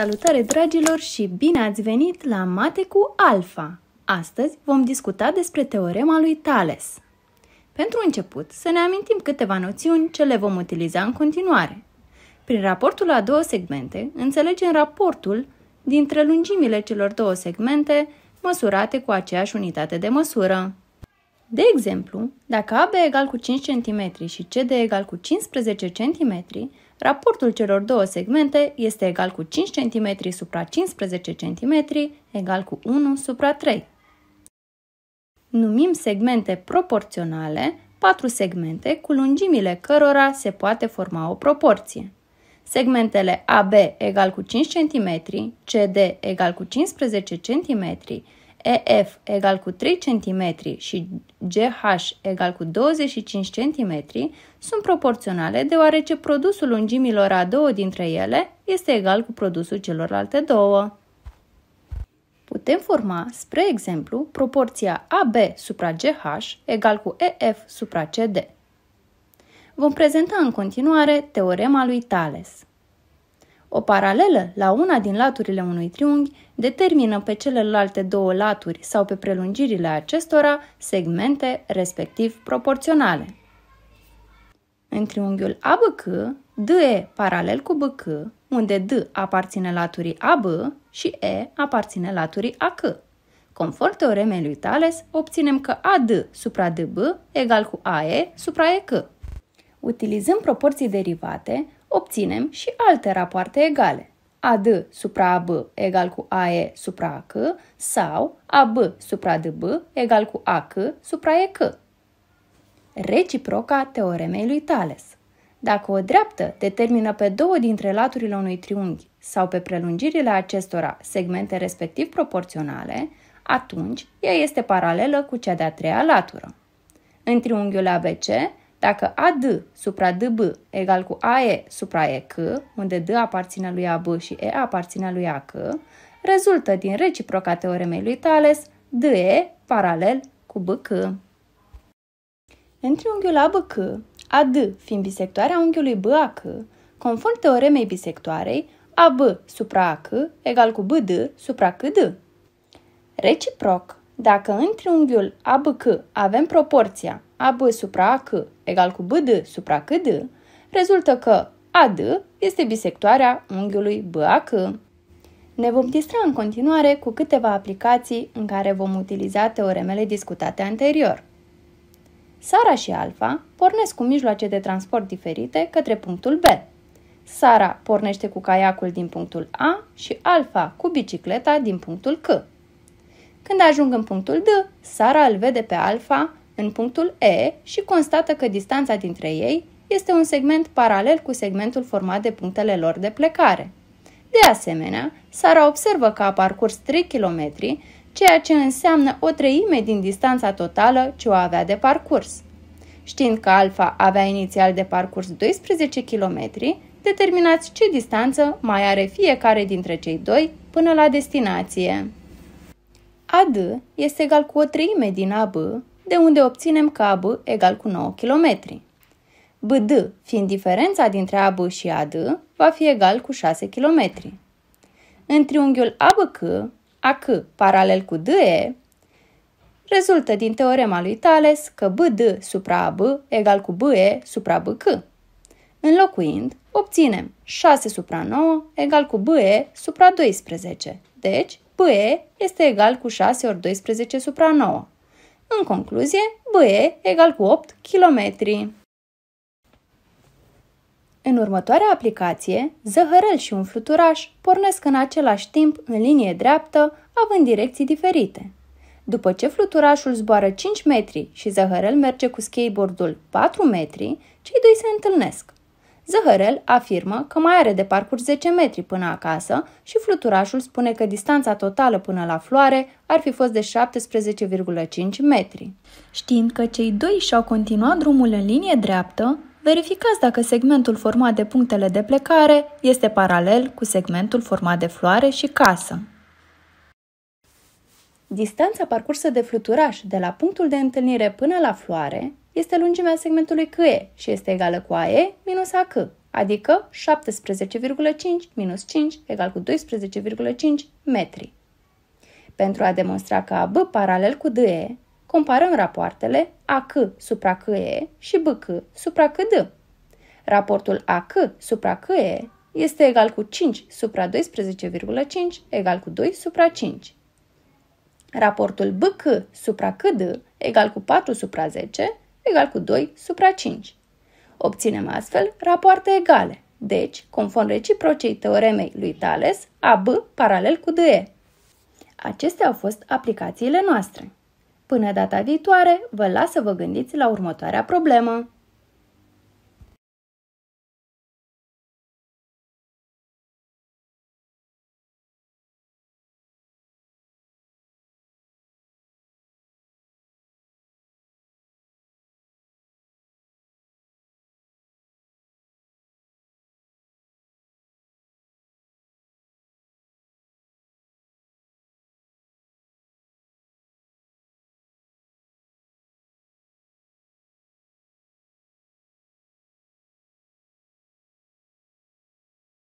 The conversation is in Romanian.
Salutare dragilor și bine ați venit la Mate cu Alfa! Astăzi vom discuta despre teorema lui Thales. Pentru început, să ne amintim câteva noțiuni ce le vom utiliza în continuare. Prin raportul la două segmente, înțelegem raportul dintre lungimile celor două segmente măsurate cu aceeași unitate de măsură. De exemplu, dacă AB egal cu 5 cm și CD egal cu 15 cm, Raportul celor două segmente este egal cu 5 cm supra 15 cm egal cu 1 supra 3. Numim segmente proporționale patru segmente cu lungimile cărora se poate forma o proporție. Segmentele AB egal cu 5 cm, CD egal cu 15 cm EF egal cu 3 cm și GH egal cu 25 cm sunt proporționale deoarece produsul lungimilor a două dintre ele este egal cu produsul celorlalte două. Putem forma, spre exemplu, proporția AB supra GH egal cu EF supra CD. Vom prezenta în continuare teorema lui Thales. O paralelă la una din laturile unui triunghi determină pe celelalte două laturi sau pe prelungirile acestora segmente respectiv proporționale. În triunghiul ABC, D e paralel cu BC, unde D aparține laturii AB și E aparține laturii AC. Conform teoremei lui Thales, obținem că AD supra DB egal cu AE supra EC. Utilizând proporții derivate, obținem și alte rapoarte egale. AD supra AB egal cu AE supra AC sau AB supra DB egal cu AC supra EC. Reciproca teoremei lui Thales. Dacă o dreaptă determină pe două dintre laturile unui triunghi sau pe prelungirile acestora segmente respectiv proporționale, atunci ea este paralelă cu cea de-a treia latură. În triunghiul ABC, dacă AD supra DB egal cu AE supra EC, unde D aparține lui AB și E aparține lui AC, rezultă din reciproca teoremei lui Thales DE paralel cu BC. În triunghiul ABC, AD fiind bisectoarea unghiului BAC, conform teoremei bisectoarei, AB supra AC egal cu BD supra CD. Reciproc, dacă în triunghiul ABC avem proporția AB supra AC egal cu BD supra CD, rezultă că AD este bisectoarea unghiului BAC. Ne vom distra în continuare cu câteva aplicații în care vom utiliza teoremele discutate anterior. Sara și Alfa pornesc cu mijloace de transport diferite către punctul B. Sara pornește cu caiacul din punctul A și Alfa cu bicicleta din punctul C. Când ajung în punctul D, Sara îl vede pe Alfa în punctul E și constată că distanța dintre ei este un segment paralel cu segmentul format de punctele lor de plecare. De asemenea, Sara observă că a parcurs 3 km, ceea ce înseamnă o treime din distanța totală ce o avea de parcurs. Știind că Alfa avea inițial de parcurs 12 km, determinați ce distanță mai are fiecare dintre cei doi până la destinație. AD este egal cu o treime din AB, de unde obținem că AB egal cu 9 km. BD, fiind diferența dintre AB și AD, va fi egal cu 6 km. În triunghiul ABC, AC paralel cu DE, rezultă din teorema lui Thales că BD supra AB egal cu BE supra BC. Înlocuind, obținem 6 supra 9 egal cu BE supra 12. Deci, BE este egal cu 6 ori 12 supra 9. În concluzie, BE egal cu 8 km. În următoarea aplicație, zăhărel și un fluturaș pornesc în același timp în linie dreaptă, având direcții diferite. După ce fluturașul zboară 5 metri și zăhărel merge cu skateboardul 4 metri, cei doi se întâlnesc. Zăhărel afirmă că mai are de parcurs 10 metri până acasă și fluturașul spune că distanța totală până la floare ar fi fost de 17,5 metri. Știind că cei doi și-au continuat drumul în linie dreaptă, verificați dacă segmentul format de punctele de plecare este paralel cu segmentul format de floare și casă. Distanța parcursă de fluturaș de la punctul de întâlnire până la floare este lungimea segmentului CE și este egală cu AE minus AC, adică 17,5 minus 5 egal cu 12,5 metri. Pentru a demonstra că AB paralel cu DE, comparăm rapoartele AC supra CE și BC supra CD. Raportul AC supra CE este egal cu 5 supra 12,5 egal cu 2 supra 5. Raportul BC supra CD egal cu 4 supra 10 egal cu 2 supra 5. Obținem astfel rapoarte egale, deci, conform reciprocei teoremei lui Thales, AB paralel cu DE. Acestea au fost aplicațiile noastre. Până data viitoare, vă las să vă gândiți la următoarea problemă.